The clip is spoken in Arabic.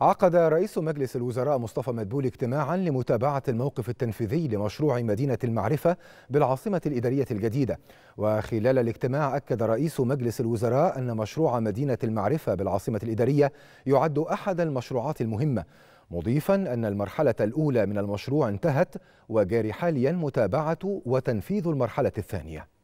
عقد رئيس مجلس الوزراء مصطفى مدبول اجتماعا لمتابعة الموقف التنفيذي لمشروع مدينة المعرفة بالعاصمة الإدارية الجديدة وخلال الاجتماع أكد رئيس مجلس الوزراء أن مشروع مدينة المعرفة بالعاصمة الإدارية يعد أحد المشروعات المهمة مضيفا أن المرحلة الأولى من المشروع انتهت وجاري حاليا متابعة وتنفيذ المرحلة الثانية